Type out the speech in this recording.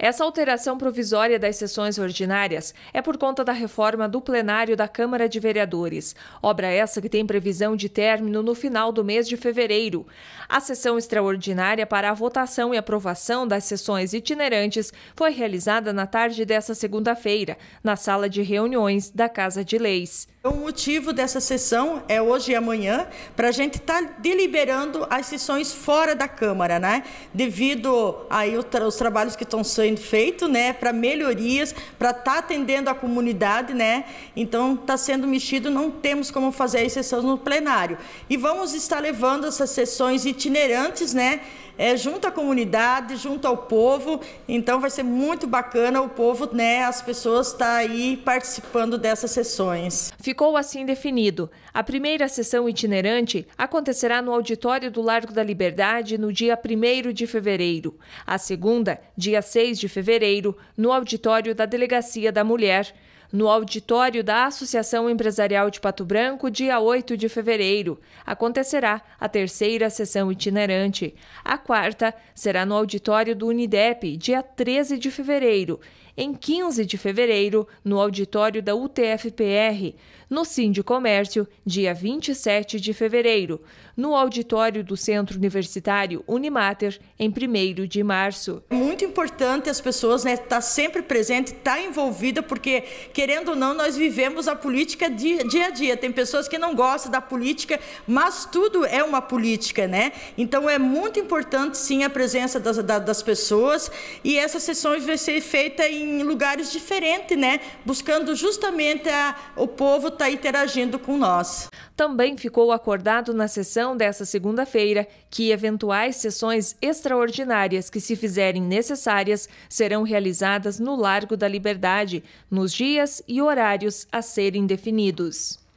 Essa alteração provisória das sessões ordinárias é por conta da reforma do plenário da Câmara de Vereadores, obra essa que tem previsão de término no final do mês de fevereiro. A sessão extraordinária para a votação e aprovação das sessões itinerantes foi realizada na tarde desta segunda-feira, na sala de reuniões da Casa de Leis. O motivo dessa sessão é hoje e amanhã, para a gente estar tá deliberando as sessões fora da Câmara, né? Devido aí os trabalhos que estão sendo sendo feito, né, para melhorias, para estar tá atendendo a comunidade, né? Então está sendo mexido, não temos como fazer as sessões no plenário. E vamos estar levando essas sessões itinerantes, né, é, junto à comunidade, junto ao povo. Então vai ser muito bacana o povo, né, as pessoas estar tá aí participando dessas sessões. Ficou assim definido. A primeira sessão itinerante acontecerá no auditório do Largo da Liberdade no dia 1 de fevereiro. A segunda, dia 6 de fevereiro, no auditório da Delegacia da Mulher, no auditório da Associação Empresarial de Pato Branco, dia 8 de fevereiro. Acontecerá a terceira sessão itinerante. A quarta será no auditório do Unidep, dia 13 de fevereiro. Em 15 de fevereiro, no auditório da UTFPR no Cinde Comércio, dia 27 de fevereiro, no auditório do Centro Universitário Unimater, em 1 de março. É muito importante as pessoas né, estar tá sempre presente, estar tá envolvida, porque, querendo ou não, nós vivemos a política dia, dia a dia. Tem pessoas que não gostam da política, mas tudo é uma política, né? Então é muito importante, sim, a presença das, das pessoas e essas sessões vai ser feita em lugares diferentes, né? Buscando justamente a, o povo está interagindo com nós. Também ficou acordado na sessão desta segunda-feira que eventuais sessões extraordinárias que se fizerem necessárias serão realizadas no Largo da Liberdade, nos dias e horários a serem definidos.